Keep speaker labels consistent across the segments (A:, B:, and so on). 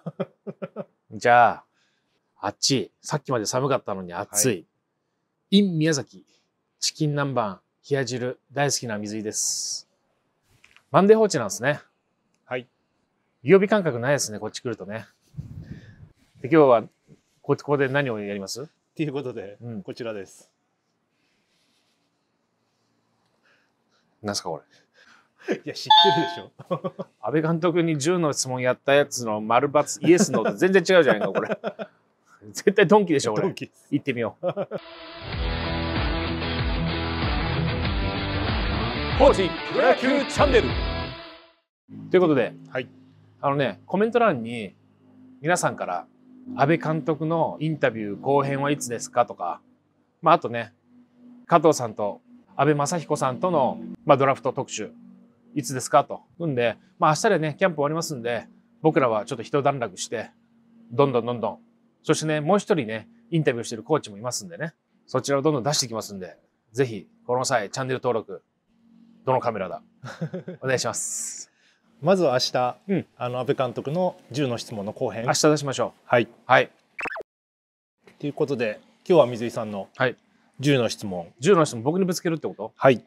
A: じゃあ、あっち、さっきまで寒かったのに暑い。はい、in 宮崎、チキン南蛮、冷や汁、大好きな水井です。マンデー放置なんですね。はい。曜日感覚ないですね、こっち来るとね。で、今日は、ここで何をやりますっていうことで、うん、こちらです。なんすか、これ。いや、知ってるでしょ。安倍監督に10の質問やったやつの丸×イエスの全然違うじゃないか、これ。絶対ドンキでしょ、俺。行ってみよう。ーチプロ野球チャンネルということで、はい、あのね、コメント欄に皆さんから安倍監督のインタビュー後編はいつですかとか、まあ、あとね、加藤さんと安倍雅彦さんとの、まあ、ドラフト特集いつですかと。うんで、まあ明日でね、キャンプ終わりますんで、僕らはちょっと一段落して、どんどんどんどん。そしてね、もう一人ね、インタビューしてるコーチもいますんでね、そちらをどんどん出していきますんで、ぜひ、この際、チャンネル登録、どのカメラだ お願いします。まずは明日、うん、あの安倍監督の10の質問の後編明日出しましょうはいはいということで今日は水井さんの10の質問、はい、10の質問僕にぶつけるってことはい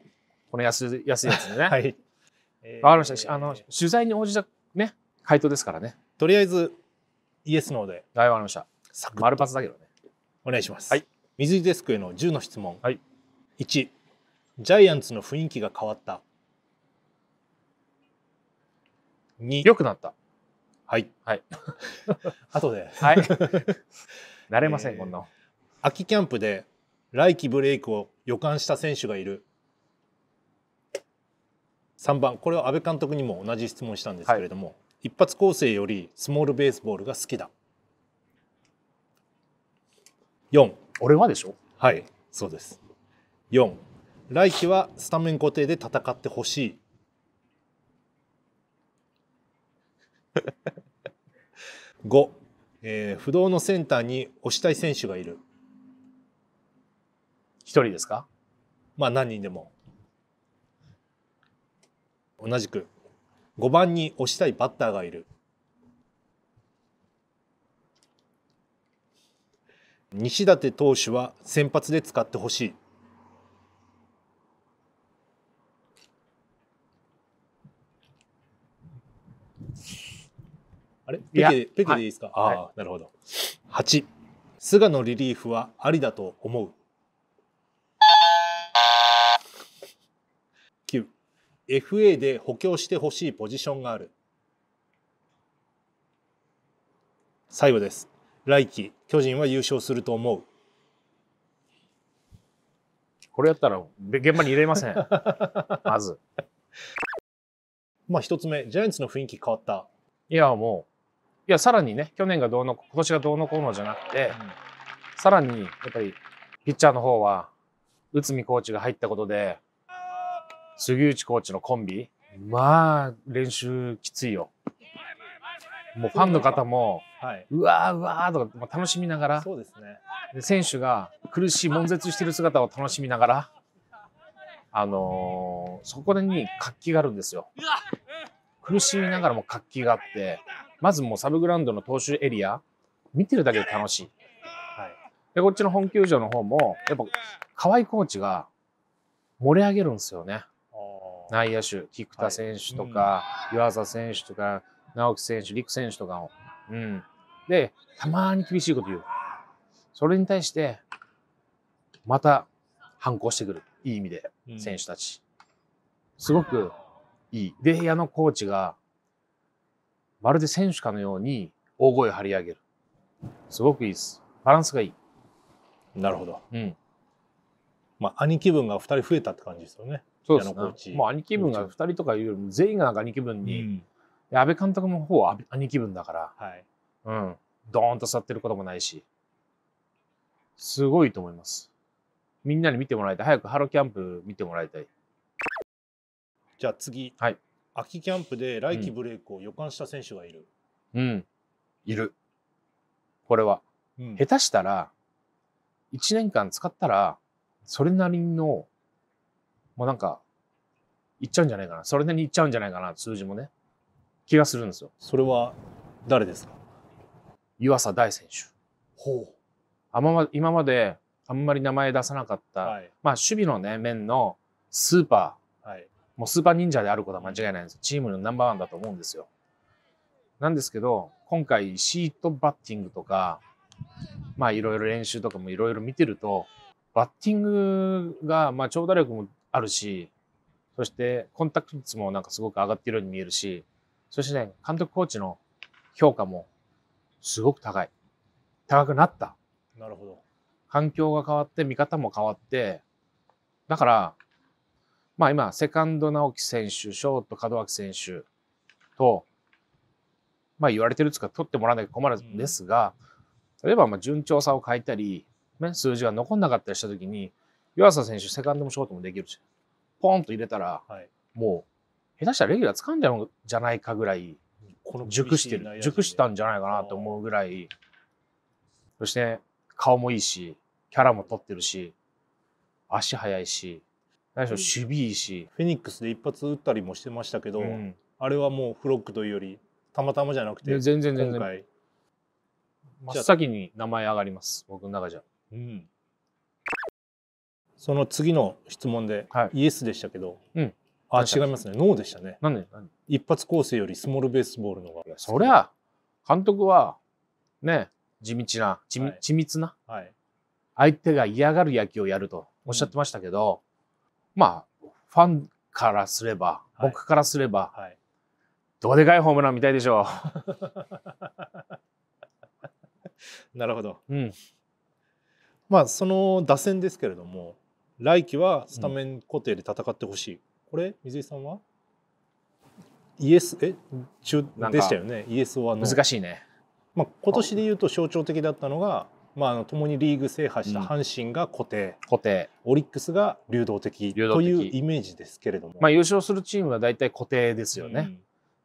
A: この安安いやつでね はいえかりましたあの取材に応じた、ね、回答ですからねとりあえずイエスノーではいわかりました丸だけどねお願いします、はい、水井デスクへの10の質問、はい、1ジャイアンツの雰囲気が変わった2良くなったはいはい 後ではい 慣れません、こんな秋キャンプで来季ブレイクを予感した選手がいる3番これは阿部監督にも同じ質問したんですけれども、はい、一発構成よりスモールベースボールが好きだ4俺はでしょはいそうです4来季はスタメン固定で戦ってほしい5、えー、不動のセンターに押したい選手がいる1人ですかまあ何人でも同じく5番に押したいバッターがいる西舘投手は先発で使ってほしいあれペケペケでいいですか、はい、ああ、なるほど8菅野リリーフはありだと思う FA で補強してほしいポジションがある最後です来季巨人は優勝すると思うこれやったら現場に入れません まずまあ一つ目ジャイアンツの雰囲気変わったいやもういやさらにね去年がどうの今年がどうのこうのじゃなくて、うん、さらにやっぱりピッチャーの方は内海コーチが入ったことで杉内コーチのコンビ、まあ、練習きついよ。もうファンの方も、うわーうわーとか、まあ、楽しみながら、そうですねで。選手が苦しい、悶絶してる姿を楽しみながら、あのー、そこに活気があるんですよ。苦しみながらも活気があって、まずもうサブグラウンドの投手エリア、見てるだけで楽しい。はい、で、こっちの本球場の方も、やっぱ河合コーチが盛り上げるんですよね。内野手、菊田選手とか、湯浅選手とか、直樹選手、陸選手とかを。うん。で、たまに厳しいこと言う。それに対して、また反抗してくる。いい意味で、選手たち。すごくいい。で、矢のコーチが、まるで選手かのように大声を張り上げる。すごくいいです。バランスがいい。なるほど。うん。まあ、兄貴分が2人増えたって感じですよね。そうですね。もう兄貴分が2人とかいうよりも全員が兄貴分に、うん、安倍監督の方は兄貴分だから、はい、うん、ドーンと座ってることもないし、すごいと思います。みんなに見てもらいたい。早くハロキャンプ見てもらいたい。じゃあ次、はい、秋キャンプで来季ブレイクを予感した選手がいる。うん、うん、いる。これは、うん、下手したら、1年間使ったら、それなりのもうなんか、いっちゃうんじゃないかな。それなりにいっちゃうんじゃないかな、数字もね。気がするんですよ。それは誰ですか湯浅大選手。ほう。あま今まであんまり名前出さなかった、はい、まあ守備のね、面のスーパー、はい、もうスーパー忍者であることは間違いないんですチームのナンバーワンだと思うんですよ。なんですけど、今回シートバッティングとか、まあいろいろ練習とかもいろいろ見てると、バッティングが、まあ長打力もあるし、そしてコンタクト率もなんかすごく上がっているように見えるし、そしてね、監督コーチの評価もすごく高い。高くなった。なるほど。環境が変わって、見方も変わって、だから、まあ今、セカンド直樹選手、ショート門脇選手と、まあ言われてるつか取ってもらわなきゃ困るんですが、うん、例えばまあ順調さを変えたり、ね、数字が残んなかったりした時に、湯浅選手、セカンドもショートもできるし、ポンと入れたら、はい、もう、下手したらレギュラー掴んじゃうんじゃないかぐらい、この熟してる、熟したんじゃないかなと思うぐらい、そして、顔もいいし、キャラも取ってるし、足速いし、何でしう守備いいし。フェニックスで一発打ったりもしてましたけど、うん、あれはもうフロックというより、たまたまじゃなくて、全然全然。真っ先に名前上がります、僕の中じゃ。うん。その次の質問で、はい、イエスでしたけど、うん、あ違いますねノーでしたね一発構成よりスモールベースボールの方がそりゃ監督はね地道な地はい、緻密な、はい、相手が嫌がる野球をやるとおっしゃってましたけど、うん、まあファンからすれば、はい、僕からすれば、はい、どうでかいホームランたいでしょう。なるほど、うん、まあその打線ですけれども来季はスタメン固定で戦ってほしい、うん、これ水井さんはイエスえ中でしたよねイエスは難しいね、まあ、今年で言うと象徴的だったのが、まあ、あの共にリーグ制覇した阪神が固定うん、固定オリックスが流動的というイメージですけれども、まあ、優勝するチームは大体固定ですよね、うん、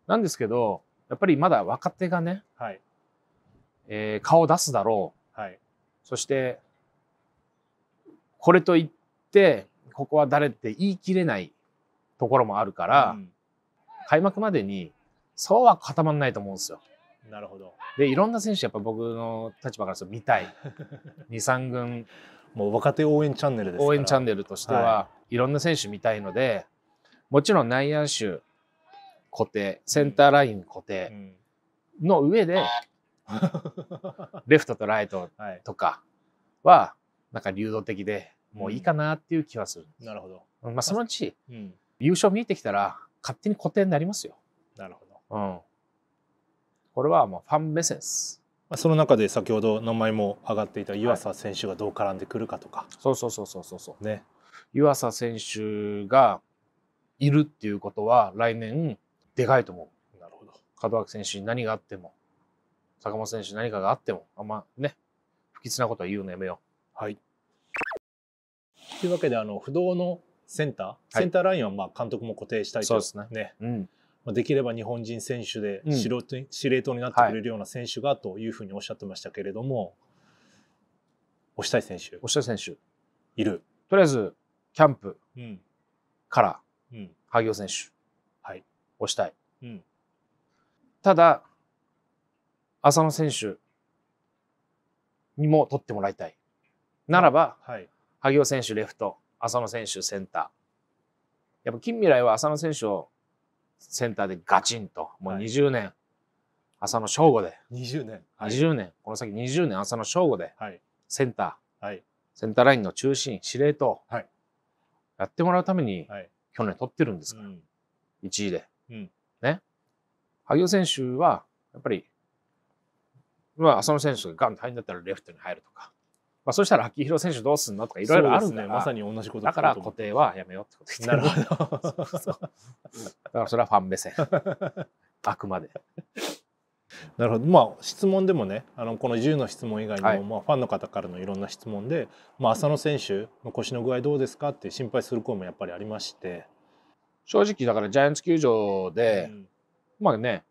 A: なんですけどやっぱりまだ若手がね、はいえー、顔を出すだろう、はい、そしてこれといっってここは誰って言い切れないところもあるから、うん、開幕までにそうは固まらないと思うんですよ。なるほどでいろんな選手やっぱ僕の立場からすると見たい23 軍もう若手応援チャンネルです応援チャンネルとしては、はい、いろんな選手見たいのでもちろん内野手固定センターライン固定の上で、うん、レフトとライトとかは、はい、なんか流動的でもういいかなっていう気はする。なるほど。まあそのうち、うん、優勝見えてきたら勝手に固定になりますよ。なるほど。うん。これはもうファン目線です。その中で先ほど名前も上がっていた湯浅選手がどう絡んでくるかとか、はい、そうそうそうそうそう、ね、湯浅選手がいるっていうことは来年でかいと思うなるほど門脇選手に何があっても坂本選手に何かがあってもあんまね不吉なことは言うのやめようはいというわけであの不動のセンター、センターラインはまあ監督も固定したいと、ですね、うんまあ、できれば日本人選手で司令塔,、司令塔になってくれるような選手がというふうにおっしゃってましたけれども、押したい選手、押したい選手いる。とりあえずキャンプから、うん、萩尾選手、はい、押したい。うん、ただ浅野選手にも取ってもらいたい。ならば、はい、萩尾選手レフト、浅野選手センター。やっぱ近未来は浅野選手をセンターでガチンと、もう20年、はい、浅野翔吾で。20年。20年、この先20年浅野翔吾で、はい、センター、はい、センターラインの中心、司令塔、はい、やってもらうために、はい、去年取ってるんですから、うん、1位で。うん、ね。萩尾選手は、やっぱり、まあ、浅野選手がガンと入るんだったらレフトに入るとか、まあ、そしたら秋広選手どうすんのとかいろいろあるんだ、ね、まさに同じことだから固定はやめようってこと なるほど そうだからそれはファン目線 あくまで。なるほどまあ質問でもねあのこの10の質問以外にも、はい、まあ、ファンの方からのいろんな質問で、まあ、浅野選手の腰の具合どうですかって心配する声もやっぱりありまして正直だからジャイアンツ球場で、うん、まあね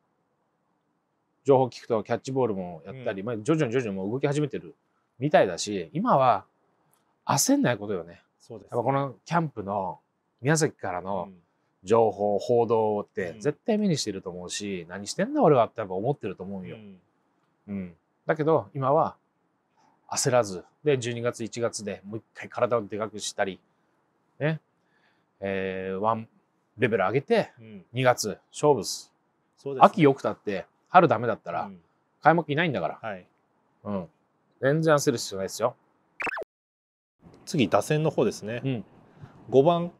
A: 情報聞くとキャッチボールもやったり、うん、まあ、徐々に徐々にもう動き始めてるみたいだし、今は焦んないことよね。そうです、ね、やっぱこのキャンプの宮崎からの情報、うん、報道って絶対目にしてると思うし、うん、何してんだ俺はってやっぱ思ってると思うよ。うん、うん、だけど今は焦らずで12月1月でもう一回体をでかくしたりねえー、ワンレベル上げて2月勝負す,、そうです、ね、秋よくたって春ダメだったら開幕いないんだから、はいうん、全然焦る必要ないですよ。次打線の方ですね、うん、5番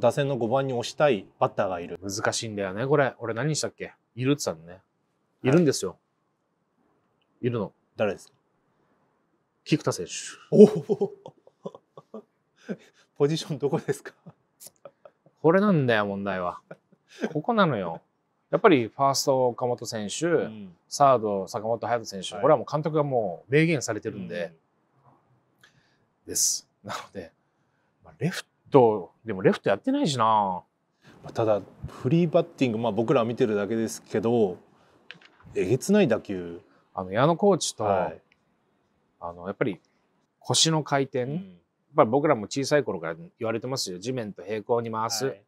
A: 打線の5番に押したいバッターがいる難しいんだよねこれ俺何したっけいるって言ったのねいるんですよ、はい、いるの誰ですか菊田選手おおポジションどこですかこれなんだよ問題はここなのよやっぱりファースト岡本選手、うん、サード坂本勇人選手、はい、これはもう監督がもう明言されてるんで、うん、ですなので、まあ、レフトでもレフトやってないしなただフリーバッティング、まあ、僕ら見てるだけですけどえげつない打球あの矢野コーチと、はい、あのやっぱり腰の回転、うん、やっぱり僕らも小さい頃から言われてますよ地面と平行に回す、はい、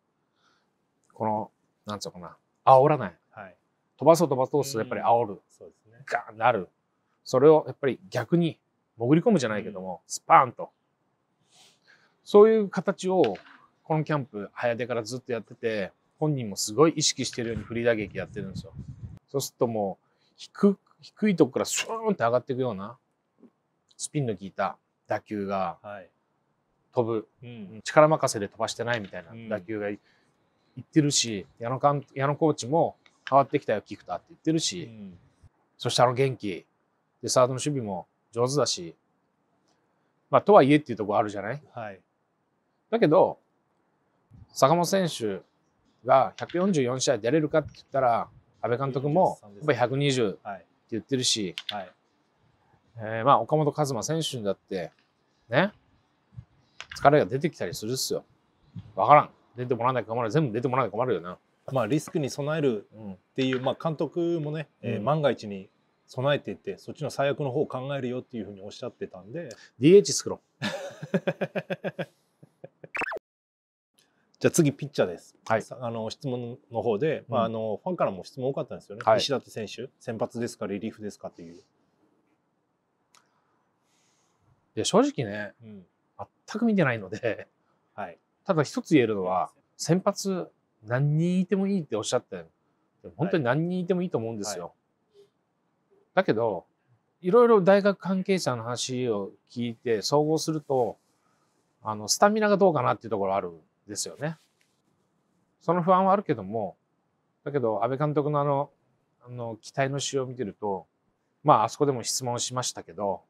A: このなんつうのかな煽らない、はい、飛ばそう飛ばそうとやっぱり煽る、そうですね、ガーンなるそれをやっぱり逆に潜り込むじゃないけども、スパーンとそういう形をこのキャンプ早出からずっとやってて本人もすごい意識してるようにフリー打撃やってるんですよそうするともう低低いとこからスーンって上がっていくようなスピンの効いた打球が飛ぶ、はいうん、力任せで飛ばしてないみたいな打球が、うん言ってるし矢野ん矢野コーチも変わってきたよ菊田って言ってるし、うん、そしてあの元気でサードの守備も上手だし、まあ、とはいえっていうところあるじゃない、はい、だけど坂本選手が144試合出れるかって言ったら阿部監督もやっぱり120って言ってるし、はいはい、えー、まあ、岡本和真選手にだってね疲れが出てきたりするっすよ分からん出てもらわないと困る全部出てもらわないと困るよな。まあ、リスクに備えるっていう、まあ、監督もね、えー、万が一に備えていってそっちの最悪の方を考えるよっていうふうにおっしゃってたんで DH 作ろうじゃあ次ピッチャーです、はい、あの質問の方で、まあ、あのファンからも質問多かったんですよね、はい、石立選手先発ですかリリーフですかっていういや正直ね、うん、全く見てないので、はい、ただ一つ言えるのは、先発何人いてもいいっておっしゃって、本当に何人いてもいいと思うんですよ。だけど、いろいろ大学関係者の話を聞いて総合すると、あの、スタミナがどうかなっていうところあるんですよね。その不安はあるけども、だけど、安倍監督のあの、あの、期待の仕様を見てると、まあ、あそこでも質問しましたけど、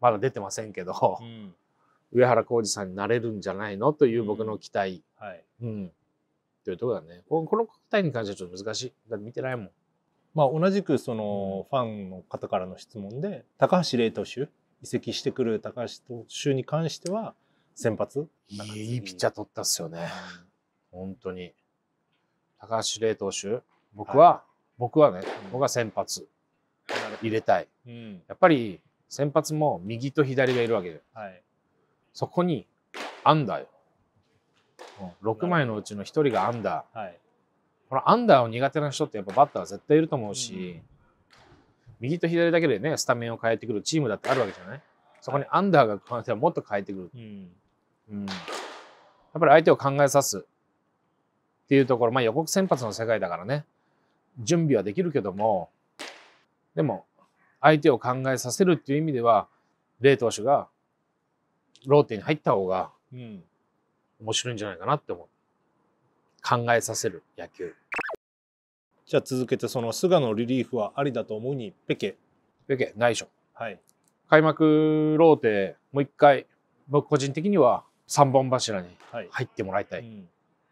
A: まだ出てませんけど、うん、上原浩二さんになれるんじゃないのという僕の期待、うん、はいうん、というところだねこの期待に関してはちょっと難しいだって見てないもん。まあ、同じくそのファンの方からの質問で高橋麗投手移籍してくる高橋投手に関しては先発いいピッチャー取ったっすよね、本当に高橋麗投手僕は、はい、僕はね、僕は先発入れたい、うん、やっぱり先発も右と左がいるわけで、はい、そこにアンダーよ、6枚のうちの1人がアンダー、はい、このアンダーを苦手な人ってやっぱバッターは絶対いると思うし、うん、右と左だけでねスタメンを変えてくるチームだってあるわけじゃないそこにアンダーが加わってはもっと変えてくる、うんうん、やっぱり相手を考えさすっていうところ、まあ、予告先発の世界だからね準備はできるけどもでも相手を考えさせるっていう意味では、レイ投手がローテに入った方が面白いんじゃないかなって思う考えさせる野球じゃあ続けてその菅野リリーフはありだと思うにペケペケしょはい開幕ローテもう一回僕個人的には3本柱に入ってもらいたい、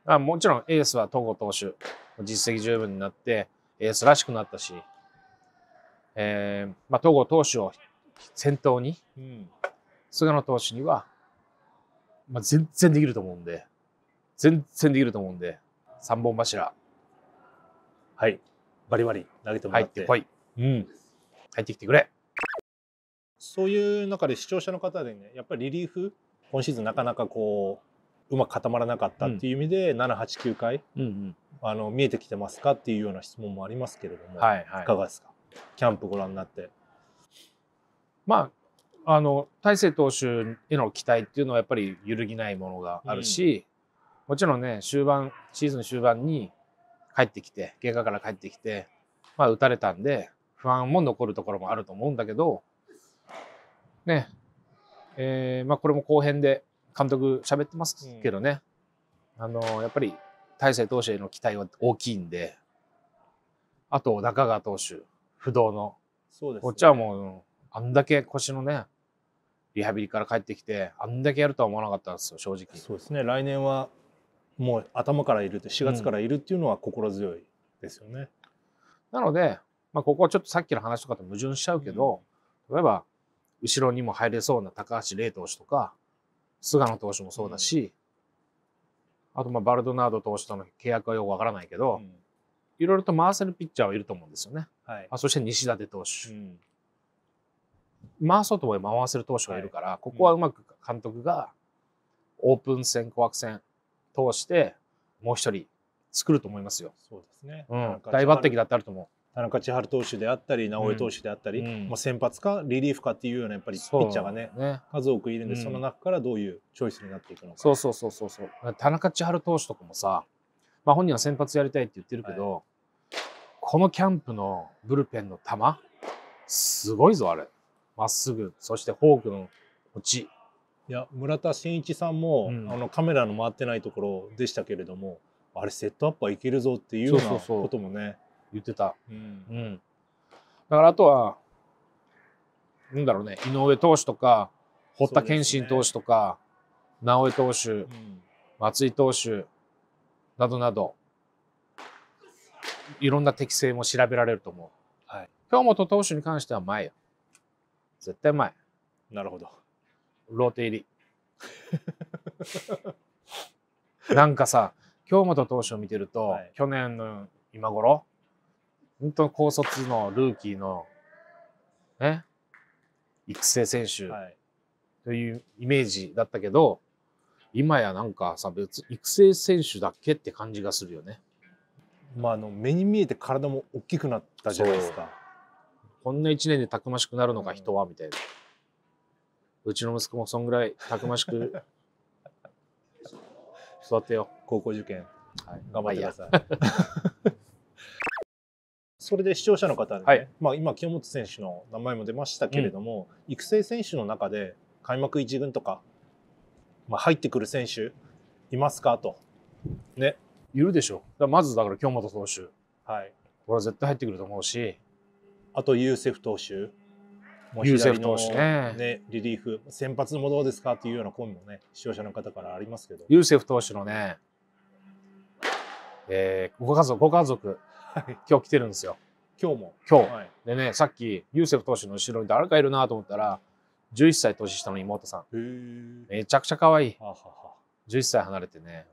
A: はいうん、もちろんエースは戸郷投手実績十分になってエースらしくなったし、えーまあ、戸郷投手を先頭に、うん菅野投手には、まあ、全然できると思うんで、全然できると思うんで、3本柱、はい、バリバリ投げてもらって、入ってこい、うん、入ってきてくれ。そういう中で視聴者の方でね、やっぱりリリーフ、今シーズンなかなかこう、うまく固まらなかったっていう意味で、7、8、9回、うんうん、あの、見えてきてますかっていうような質問もありますけれども、はいはい、いかがですか、キャンプご覧になって。まあ、あの大勢投手への期待っていうのはやっぱり揺るぎないものがあるし、うん、もちろんね終盤シーズン終盤に帰ってきて外科から帰ってきて、まあ、打たれたんで不安も残るところもあると思うんだけど、ねえー、まあ、これも後編で監督喋ってますけどね、うん、あのやっぱり大勢投手への期待は大きいんであと中川投手不動の、そうですね、こっちはもうあんだけ腰のねリハビリから帰ってきてあんだけやるとは思わなかったんですよ正直そうですね来年はもう頭からいるって4月からいるっていうのは心強いですよね、うん、なので、まあ、ここはちょっとさっきの話とかと矛盾しちゃうけど、うん、例えば後ろにも入れそうな高橋礼投手とか菅野投手もそうだし、うん、あとまあバルドナード投手との契約はよくわからないけど、いろいろと回せるピッチャーはいると思うんですよね。はい、あそして西舘投手、うん、回そうと思えば回せる投手がいるから、はい、ここはうまく監督がオープン戦、紅白戦通してもう一人作ると思いますよ。そうですね、うん、大抜擢だってあると思う。田中千春投手であったり直江投手であったり、うん、先発かリリーフかっていうようなやっぱりピッチャーがね、ね、数多くいるんで、その中からどういうチョイスになっていくのかそうそうそうそうそう田中千春投手とかもさ、まあ、本人は先発やりたいって言ってるけど、はい、このキャンプのブルペンの球すごいぞあれ。まっすぐそしてフォークの落ちいや村田真一さんも、うん、あのカメラの回ってないところでしたけれどもあれセットアップはいけるぞっていうようなこともね言ってた、うん、うん、だからあとはなんだろうね井上投手とか堀田健信投手とか、ね、直江投手、うん、松井投手などなどいろんな適性も調べられると思う。はい、京本投手に関しては前よ。絶対前なるほどローテ入りなんかさ京本投手を見てると、はい、去年の今頃本当高卒のルーキーのね育成選手というイメージだったけど、はい、今やなんかさ別育成選手だけって感じがするよね。まあ、あの目に見えて体も大きくなったじゃないですか。こんな1年でたくましくなるのか人はみたいなうちの息子もそんぐらいたくましく 育てよ高校受験、はい、頑張ってください、まあ、い それで視聴者の方にね、はい、まあ、今清本選手の名前も出ましたけれども、うん、育成選手の中で開幕1軍とか、まあ、入ってくる選手いますかとねいるでしょうまずだから京本投手、はい、これは絶対入ってくると思うしあとユーセフ投手、
B: ユーセフ投手ね
A: ねリリーフ、先発もどうですかというような声もね、視聴者の方からありますけど、ユーセフ投手のね、えー、ご家族、ご家族、今日来てるんですよ。今日も今日、はい、でねさっきユーセフ投手の後ろに誰かいるなと思ったら11歳年下の妹さんめちゃくちゃ可愛いはは11歳離れてね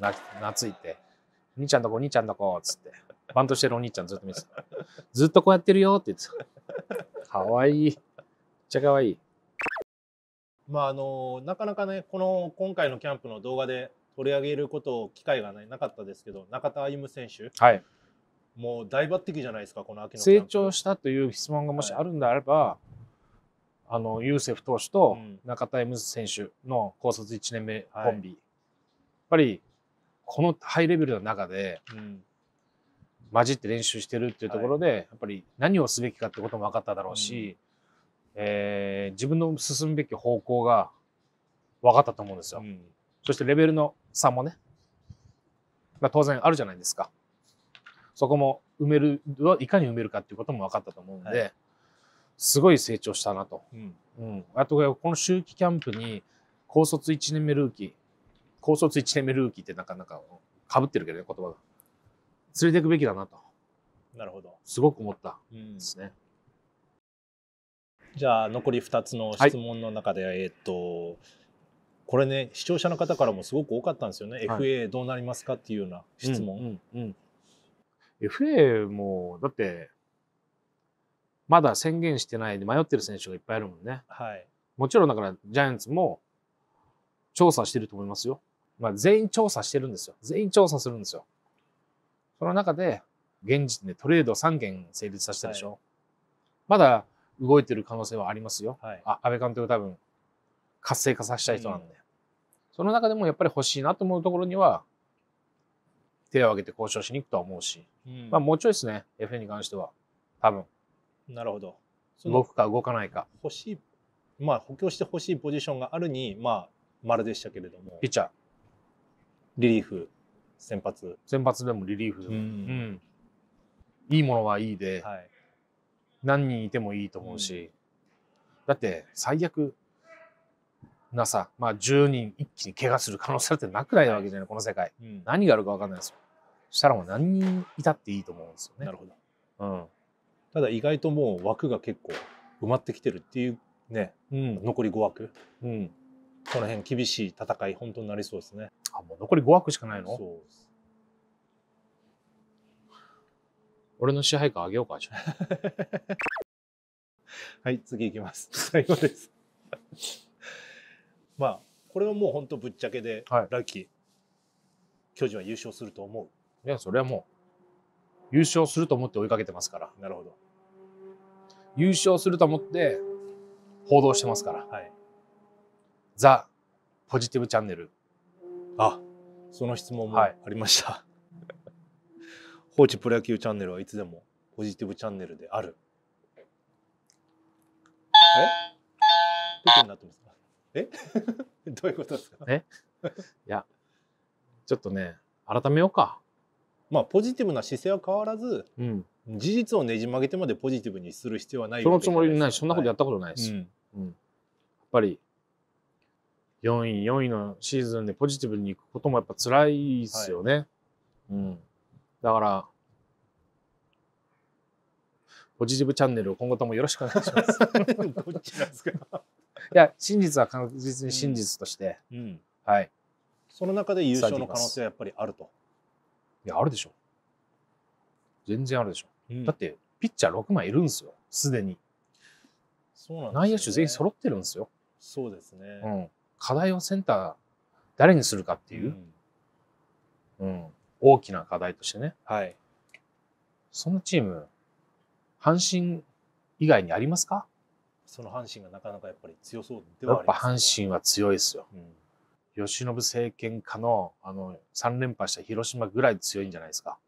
A: 懐いて「兄ちゃんどこ兄ちゃんどこ」っつってバントしてるお兄ちゃんずっと見てた。ずっとこうやってるよって言ってた。かわいい。めっちゃかわいい。まああのなかなかねこの今回のキャンプの動画で取り上げること機会が、ね、なかったですけど中田歩夢選手、はい、もう大抜擢じゃないですかこの秋の成長したという質問がもしあるんであれば、はい、あのユーセフ投手と中田歩夢選手の高卒1年目コンビ、はい、やっぱりこのハイレベルの中で、うん、混じって練習してるっていうところで、はい、やっぱり何をすべきかってことも分かっただろうし、うん、えー、自分の進むべき方向が分かったと思うんですよ。うん、そしてレベルの差もね、まあ、当然あるじゃないですか。そこも埋めるいかに埋めるかっていうことも分かったと思うんで、はい、すごい成長したなと、うん、うん、あとこの秋季キャンプに高卒1年目ルーキー高卒1年目ルーキーってなかなかかぶってるけどね言葉が連れていくべきだなと。なるほど。すごく思ったですね。うん、じゃあ残り2つの質問の中で、はい、えっとこれね視聴者の方からもすごく多かったんですよね、はい、FA どうなりますかっていうような質問。うんうんうん、FA もだってまだ宣言してないで迷ってる選手がいっぱいあるもんね。はい、もちろんだからジャイアンツも調査してると思いますよ。まあ、全員調査してるんですよ。全員調査するんですよ。その中で、現時点でトレード3件成立させたでしょ。はい、まだ動いてる可能性はありますよ。はい、あ安倍監督多分、活性化させたい人なんで、うん、その中でもやっぱり欲しいなと思うところには、手を挙げて交渉しに行くとは思うし、うん、まあもうちょいですね、FA に関しては、多分。なるほど。動くか動かないか。欲しい、まあ補強してほしいポジションがあるに、まあ、丸でしたけれども。ピッチャー。リリーフ。先発先発でもリリーフでも、うん、いいものはいいで、はい、何人いてもいいと思うし、だって最悪なさ、まあ、10人一気に怪我する可能性ってなくないわけじゃないこの世界、何があるか分かんないですよしたらもう何人いたっていいと思うんですよねなるほど、うん、ただ意外ともう枠が結構埋まってきてるっていうね、うん、残り5枠、うん、この辺厳しい戦い本当になりそうですねあもう残り5枠しかないの俺の支配下あげようか はい次いきます最後です まあこれはもう本当ぶっちゃけで、はい、ラッキー巨人は優勝すると思ういやそれはもう優勝すると思って追いかけてますからなるほど優勝すると思って報道してますから、はい、ザ・ポジティブチャンネル。あ、その質問もありました。はい、放置プロ野球チャンネルはいつでもポジティブチャンネルである。えどケになってますかえ どういうことですかえいや、ちょっとね、改めようか。まあ、ポジティブな姿勢は変わらず、うん、事実をねじ曲げてまでポジティブにする必要はないそのつもりない、そんなことやったことないです。はいうんうん、やっぱり4位、4位のシーズンでポジティブにいくこともやっぱ辛いですよね。はい、うん。だから、ポジティブチャンネルを今後ともよろしくお願いします。どっちなんですかいや、真実は確実に真実として、うん、うん、はい。その中で優勝の可能性はやっぱりあると。いや、あるでしょ。全然あるでしょ。うん、だって、ピッチャー6枚いるんですよ、すでに。そうなん、ね、内野手全員揃ってるんですよ。そうですね。うん。課題をセンター誰にするかっていう、うん、うん、大きな課題としてね、はい、そのチーム阪神以外にありますかその阪神がなかなかやっぱり強そうではありますやっぱ阪神は強いですよ、うん、慶喜政権下のあの3連覇した広島ぐらい強いんじゃないですか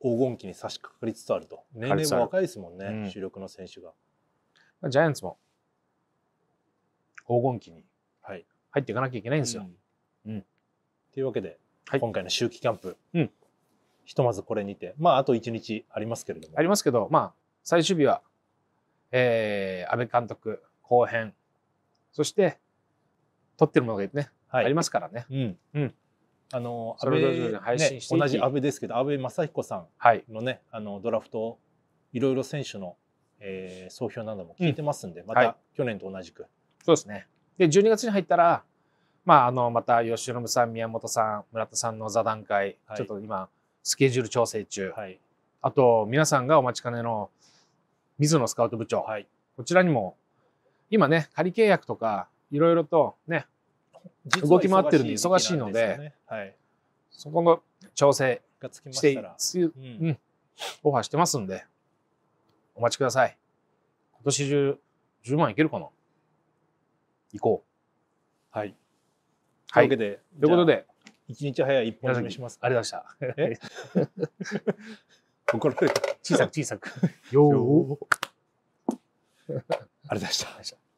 A: 黄金期に差し掛かりつつあると年齢も若いですもんね、うん、主力の選手がジャイアンツも黄金期に入っていかなきゃいけないんですよ。うん。というわけで、はい、今回の秋季キャンプ、うん、ひとまずこれにて、まあ、あと1日ありますけれども。ありますけど、まあ、最終日は、えー、安倍監督後編、そして、撮ってるものがね、はい、ありますからね。うん。うん。あの、安倍、ね、同じ安倍ですけど、安倍正彦さんのね、はい、あの、ドラフト、いろいろ選手の、えー、総評なども聞いてますんで、うん、また、去年と同じく。そうですね。で、12月に入ったら、まあ、あの、また、吉野さん、宮本さん、村田さんの座談会、はい、ちょっと今、スケジュール調整中。はい、あと、皆さんがお待ちかねの、水野スカウト部長。はい、こちらにも、今ね、仮契約とか、いろいろとね、動き回ってるんで忙しいので、はい、そこの調整して、うん、うん、オファーしてますんで、お待ちください。今年中、10万いけるかな行こう。はい。はい、というわけで、ということで、一日早い一本締めします。ありがとうございました。怒ら小さく小さく。よー。ありがとうございました。